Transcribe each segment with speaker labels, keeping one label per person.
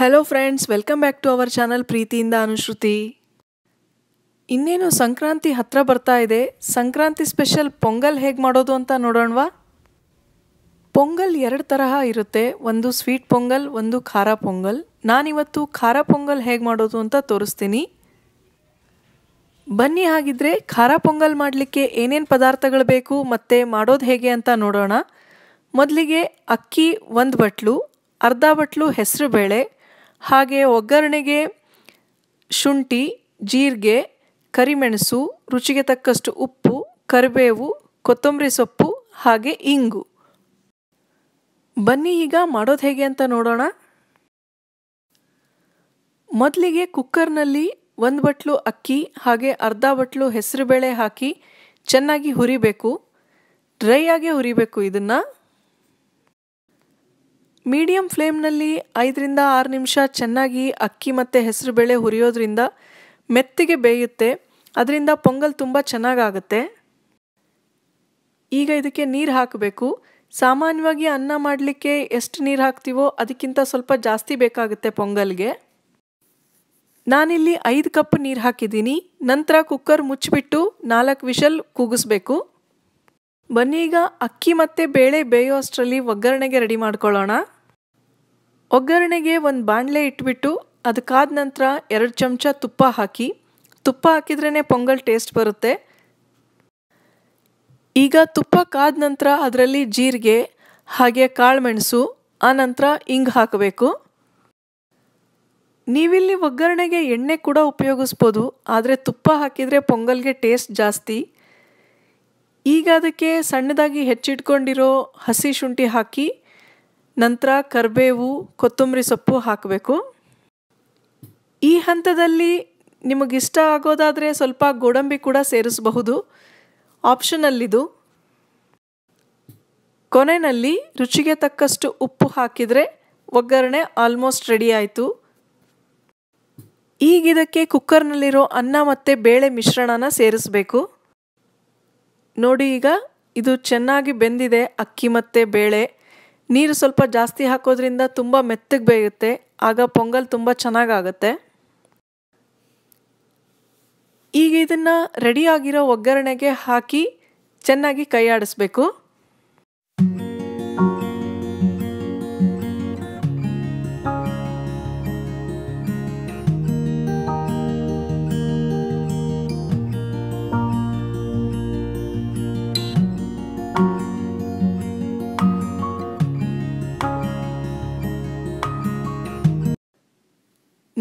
Speaker 1: hello friends welcome back to our channel ಪ್ರೀತಿಯಿಂದ ಅನುಶ್ರುತಿ ಇನ್ನೇನು ಸಂಕ್ರಾಂತಿ ಹತ್ತಿರ ಬರ್ತಾ ಇದೆ ಸಂಕ್ರಾಂತಿ ಸ್ಪೆಷಲ್ ಪೊಂಗಲ್ ಹೇಗೆ ಮಾಡೋದು ಅಂತ ನೋಡೋಣವಾ ಪೊಂಗಲ್ ಎರಡು ತರಹ ಇರುತ್ತೆ ಒಂದು ಸ್ವೀಟ್ ಪೊಂಗಲ್ ಒಂದು ಖಾರ ಪೊಂಗಲ್ ನಾನಿವತ್ತು ಖಾರ ಪೊಂಗಲ್ ಹೇಗೆ ಮಾಡೋದು ಅಂತ ತೋರಿಸ್ತೀನಿ ಬನ್ನಿ ಹಾಗಿದ್ರೆ ಖಾರ ಪೊಂಗಲ್ ಮಾಡಲಿಕ್ಕೆ ಏನೇನು ಪದಾರ್ಥಗಳು ಬೇಕು ಮತ್ತು ಮಾಡೋದು ಹೇಗೆ ಅಂತ ನೋಡೋಣ ಮೊದಲಿಗೆ ಅಕ್ಕಿ ಒಂದು ಬಟ್ಲು ಅರ್ಧ ಬಟ್ಲು ಹೆಸರು ಬೇಳೆ ಹಾಗೆ ಒಗ್ಗರಣೆಗೆ ಶುಂಠಿ ಜೀರಿಗೆ ಕರಿಮೆಣಸು ರುಚಿಗೆ ತಕ್ಕಷ್ಟು ಉಪ್ಪು ಕರಿಬೇವು ಕೊತ್ತಂಬರಿ ಸೊಪ್ಪು ಹಾಗೆ ಇಂಗು ಬನ್ನಿ ಈಗ ಮಾಡೋದು ಹೇಗೆ ಅಂತ ನೋಡೋಣ ಮೊದಲಿಗೆ ಕುಕ್ಕರ್ನಲ್ಲಿ ಒಂದು ಬಟ್ಲು ಅಕ್ಕಿ ಹಾಗೆ ಅರ್ಧ ಬಟ್ಲು ಹೆಸರುಬೇಳೆ ಹಾಕಿ ಚೆನ್ನಾಗಿ ಹುರಿಬೇಕು ಡ್ರೈ ಆಗಿ ಹುರಿಬೇಕು ಇದನ್ನು ಮೀಡಿಯಂ ಫ್ಲೇಮ್ನಲ್ಲಿ ಐದರಿಂದ ಆರು ನಿಮಿಷ ಚೆನ್ನಾಗಿ ಅಕ್ಕಿ ಮತ್ತು ಹೆಸರು ಬೇಳೆ ಹುರಿಯೋದ್ರಿಂದ ಮೆತ್ತಿಗೆ ಬೇಯುತ್ತೆ ಅದರಿಂದ ಪೊಂಗಲ್ ತುಂಬ ಚೆನ್ನಾಗಾಗುತ್ತೆ ಈಗ ಇದಕ್ಕೆ ನೀರು ಹಾಕಬೇಕು ಸಾಮಾನ್ಯವಾಗಿ ಅನ್ನ ಮಾಡಲಿಕ್ಕೆ ಎಷ್ಟು ನೀರು ಹಾಕ್ತೀವೋ ಅದಕ್ಕಿಂತ ಸ್ವಲ್ಪ ಜಾಸ್ತಿ ಬೇಕಾಗುತ್ತೆ ಪೊಂಗಲ್ಗೆ ನಾನಿಲ್ಲಿ ಐದು ಕಪ್ ನೀರು ಹಾಕಿದ್ದೀನಿ ನಂತರ ಕುಕ್ಕರ್ ಮುಚ್ಚಿಬಿಟ್ಟು ನಾಲ್ಕು ವಿಷಲ್ ಕೂಗಿಸ್ಬೇಕು ಬನ್ನಿ ಈಗ ಅಕ್ಕಿ ಮತ್ತು ಬೇಳೆ ಬೇಯೋ ಅಷ್ಟರಲ್ಲಿ ಒಗ್ಗರಣೆಗೆ ರೆಡಿ ಮಾಡ್ಕೊಳ್ಳೋಣ ಒಗ್ಗರಣೆಗೆ ಒಂದು ಬಾಣಲೆ ಇಟ್ಬಿಟ್ಟು ಅದಕ್ಕಾದ ನಂತರ ಎರಡು ಚಮಚ ತುಪ್ಪ ಹಾಕಿ ತುಪ್ಪ ಹಾಕಿದ್ರೇ ಪೊಂಗಲ್ ಟೇಸ್ಟ್ ಬರುತ್ತೆ ಈಗ ತುಪ್ಪ ಕಾದ ನಂತರ ಅದರಲ್ಲಿ ಜೀರಿಗೆ ಹಾಗೆ ಕಾಳುಮೆಣಸು ಆ ನಂತರ ಇಂಗ್ ಹಾಕಬೇಕು ನೀವಿಲ್ಲಿ ಒಗ್ಗರಣೆಗೆ ಎಣ್ಣೆ ಕೂಡ ಉಪಯೋಗಿಸ್ಬೋದು ಆದರೆ ತುಪ್ಪ ಹಾಕಿದರೆ ಪೊಂಗಲ್ಗೆ ಟೇಸ್ಟ್ ಜಾಸ್ತಿ ಈಗ ಅದಕ್ಕೆ ಸಣ್ಣದಾಗಿ ಹೆಚ್ಚಿಟ್ಕೊಂಡಿರೋ ಹಸಿ ಶುಂಠಿ ಹಾಕಿ ನಂತರ ಕರಿಬೇವು ಕೊತ್ತಂಬರಿ ಸೊಪ್ಪು ಹಾಕಬೇಕು ಈ ಹಂತದಲ್ಲಿ ನಿಮಗಿಷ್ಟ ಆಗೋದಾದರೆ ಸ್ವಲ್ಪ ಗೋಡಂಬಿ ಕೂಡ ಸೇರಿಸಬಹುದು ಆಪ್ಷನಲ್ಲಿದು ಕೊನೆಯಲ್ಲಿ ರುಚಿಗೆ ತಕ್ಕಷ್ಟು ಉಪ್ಪು ಹಾಕಿದರೆ ಒಗ್ಗರಣೆ ಆಲ್ಮೋಸ್ಟ್ ರೆಡಿ ಆಯಿತು ಈಗಿದಕ್ಕೆ ಕುಕ್ಕರ್ನಲ್ಲಿರೋ ಅನ್ನ ಮತ್ತು ಬೇಳೆ ಮಿಶ್ರಣನ ಸೇರಿಸಬೇಕು ನೋಡಿ ಈಗ ಇದು ಚೆನ್ನಾಗಿ ಬೆಂದಿದೆ ಅಕ್ಕಿ ಮತ್ತು ಬೇಳೆ ನೀರು ಸ್ವಲ್ಪ ಜಾಸ್ತಿ ಹಾಕೋದ್ರಿಂದ ತುಂಬ ಮೆತ್ತಗೆ ಬೇಯುತ್ತೆ ಆಗ ಪೊಂಗಲ್ ತುಂಬ ಚೆನ್ನಾಗಾಗತ್ತೆ ಈಗ ಇದನ್ನು ರೆಡಿಯಾಗಿರೋ ಒಗ್ಗರಣೆಗೆ ಹಾಕಿ ಚೆನ್ನಾಗಿ ಕೈಯಾಡಿಸ್ಬೇಕು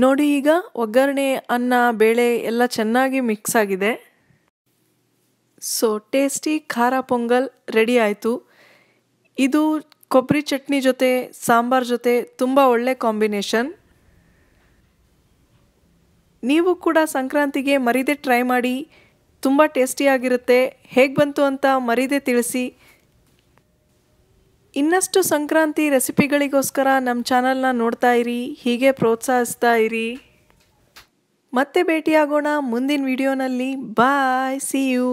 Speaker 1: ನೋಡಿ ಈಗ ಒಗ್ಗರಣೆ ಅನ್ನ ಬೇಳೆ ಎಲ್ಲ ಚೆನ್ನಾಗಿ ಮಿಕ್ಸ್ ಆಗಿದೆ ಸೊ ಟೇಸ್ಟಿ ಖಾರ ಪೊಂಗಲ್ ರೆಡಿ ಆಯಿತು ಇದು ಕೊಬ್ಬರಿ ಚಟ್ನಿ ಜೊತೆ ಸಾಂಬಾರ್ ಜೊತೆ ತುಂಬ ಒಳ್ಳೆ ಕಾಂಬಿನೇಷನ್ ನೀವು ಕೂಡ ಸಂಕ್ರಾಂತಿಗೆ ಮರೀದೆ ಟ್ರೈ ಮಾಡಿ ತುಂಬ ಟೇಸ್ಟಿಯಾಗಿರುತ್ತೆ ಹೇಗೆ ಬಂತು ಅಂತ ಮರೀದೆ ತಿಳಿಸಿ ಇನ್ನಷ್ಟು ಸಂಕ್ರಾಂತಿ ರೆಸಿಪಿಗಳಿಗೋಸ್ಕರ ನಮ್ಮ ಚಾನಲ್ನ ನೋಡ್ತಾ ಇರಿ ಹೀಗೆ ಪ್ರೋತ್ಸಾಹಿಸ್ತಾ ಇರಿ ಮತ್ತೆ ಭೇಟಿಯಾಗೋಣ ಮುಂದಿನ ವಿಡಿಯೋನಲ್ಲಿ ಬಾಯ್ ಸಿ ಯು